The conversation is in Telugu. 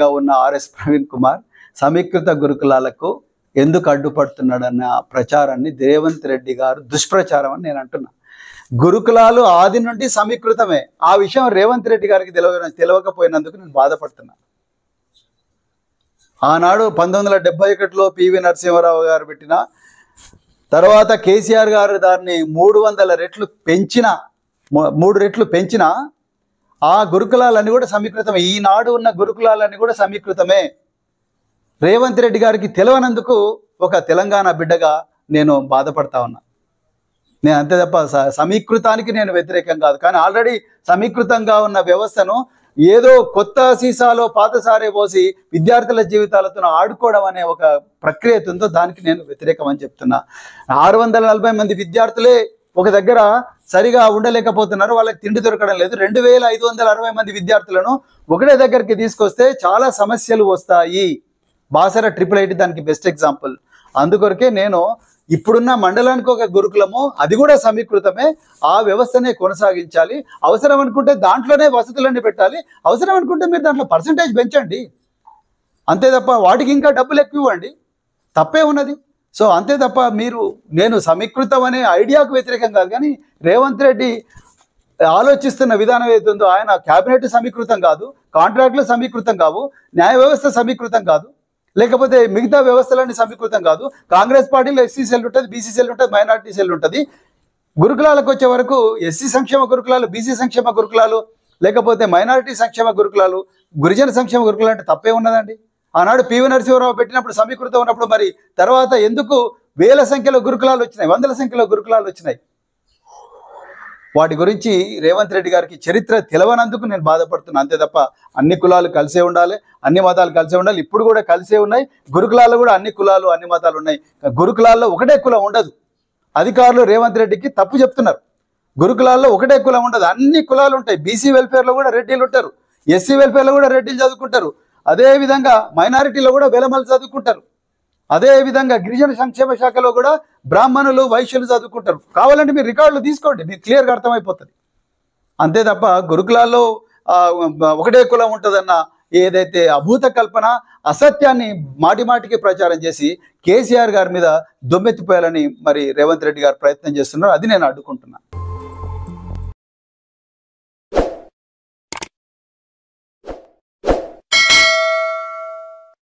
గా ఉన్న ఆర్ఎస్ ప్రవీణ్ కుమార్ సమీకృత గురుకులాలకు ఎందుకు అడ్డుపడుతున్నాడన్న ప్రచారాన్ని దేవంత్ రెడ్డి గారు దుష్ప్రచారం అని నేను అంటున్నా గురుకులాలు ఆది నుండి సమీకృతమే ఆ విషయం రేవంత్ రెడ్డి గారికి తెలియ తెలియకపోయినందుకు నేను బాధపడుతున్నా ఆనాడు పంతొమ్మిది వందల డెబ్బై ఒకటిలో పివి నరసింహారావు గారు పెట్టిన తర్వాత కేసీఆర్ గారు దాన్ని మూడు వందల రెట్లు పెంచిన మూడు రెట్లు పెంచిన ఆ గురుకులాలన్నీ కూడా సమీకృతమే ఈనాడు ఉన్న గురుకులాలన్నీ కూడా సమీకృతమే రేవంత్ రెడ్డి గారికి తెలవనందుకు ఒక తెలంగాణ బిడ్డగా నేను బాధపడతా ఉన్నా నేను అంతే తప్ప సమీకృతానికి నేను వ్యతిరేకం కాదు కానీ ఆల్రెడీ సమీకృతంగా ఉన్న వ్యవస్థను ఏదో కొత్త సీసాలో పాతసారే పోసి విద్యార్థుల జీవితాలతో ఆడుకోవడం అనే ఒక ప్రక్రియ ఉందో దానికి నేను వ్యతిరేకం అని చెప్తున్నా ఆరు మంది విద్యార్థులే ఒక దగ్గర సరిగా ఉండలేకపోతున్నారు వాళ్ళకి తిండి దొరకడం లేదు రెండు వేల ఐదు వందల అరవై మంది విద్యార్థులను ఒకటే దగ్గరికి తీసుకొస్తే చాలా సమస్యలు వస్తాయి బాసర ట్రిపుల్ ఐటీ దానికి బెస్ట్ ఎగ్జాంపుల్ అందుకొరకే నేను ఇప్పుడున్న మండలానికి ఒక గురుకులము అది కూడా సమీకృతమే ఆ వ్యవస్థనే కొనసాగించాలి అవసరం అనుకుంటే దాంట్లోనే వసతులన్నీ పెట్టాలి అవసరం అనుకుంటే మీరు దాంట్లో పర్సంటేజ్ పెంచండి అంతే తప్ప వాటికి ఇంకా డబ్బులు ఎక్కువ ఇవ్వండి తప్పే ఉన్నది సో అంతే తప్ప మీరు నేను సమీకృతం అనే ఐడియాకు వ్యతిరేకం కాదు కానీ రేవంత్ రెడ్డి ఆలోచిస్తున్న విధానం ఏదో ఆయన క్యాబినెట్ సమీకృతం కాదు కాంట్రాక్టులు సమీకృతం కావు న్యాయ వ్యవస్థ సమీకృతం కాదు లేకపోతే మిగతా వ్యవస్థలన్నీ సమీకృతం కాదు కాంగ్రెస్ పార్టీలో ఎస్సీ సెల్ ఉంటుంది బీసీ సెల్ ఉంటుంది మైనార్టీ సెల్ ఉంటుంది గురుకులాలకు వచ్చే వరకు ఎస్సీ సంక్షేమ గురుకులాలు బీసీ సంక్షేమ గురుకులాలు లేకపోతే మైనారిటీ సంక్షేమ గురుకులాలు గురిజన సంక్షేమ గురుకులు అంటే తప్పే ఉన్నదండి ఆనాడు పివి నరసింహరావు పెట్టినప్పుడు సమీకృతం ఉన్నప్పుడు మరి తర్వాత ఎందుకు వేల సంఖ్యలో గురుకులాలు వచ్చినాయి వందల సంఖ్యలో గురుకులాలు వచ్చినాయి వాటి గురించి రేవంత్ రెడ్డి గారికి చరిత్ర తెలవనందుకు నేను బాధపడుతున్నాను అంతే తప్ప అన్ని కులాలు కలిసే ఉండాలి అన్ని మతాలు కలిసే ఉండాలి ఇప్పుడు కూడా కలిసే ఉన్నాయి గురుకులాల్లో కూడా అన్ని కులాలు అన్ని మతాలు ఉన్నాయి గురుకులాల్లో ఒకటే కులం ఉండదు అధికారులు రేవంత్ రెడ్డికి తప్పు చెప్తున్నారు గురుకులాల్లో ఒకటే కులం ఉండదు అన్ని కులాలు ఉంటాయి బీసీ వెల్ఫేర్లో కూడా రెడ్డిలు ఉంటారు ఎస్సీ వెల్ఫేర్లో కూడా రెడ్డిలు చదువుకుంటారు అదేవిధంగా మైనారిటీలో కూడా వెలమలు చదువుకుంటారు అదే విధంగా గిరిజన సంక్షేమ శాఖలో కూడా బ్రాహ్మణులు వైశ్యులు చదువుకుంటారు కావాలంటే మీరు రికార్డులు తీసుకోండి మీకు క్లియర్గా అర్థమైపోతుంది అంతే తప్ప గురుకులాల్లో ఒకటే కులం ఉంటుందన్న ఏదైతే అభూత కల్పన అసత్యాన్ని మాటి మాటికి ప్రచారం చేసి కేసీఆర్ గారి మీద దొమ్మెత్తిపోయాలని మరి రేవంత్ రెడ్డి గారు ప్రయత్నం చేస్తున్నారు అది నేను అడ్డుకుంటున్నాను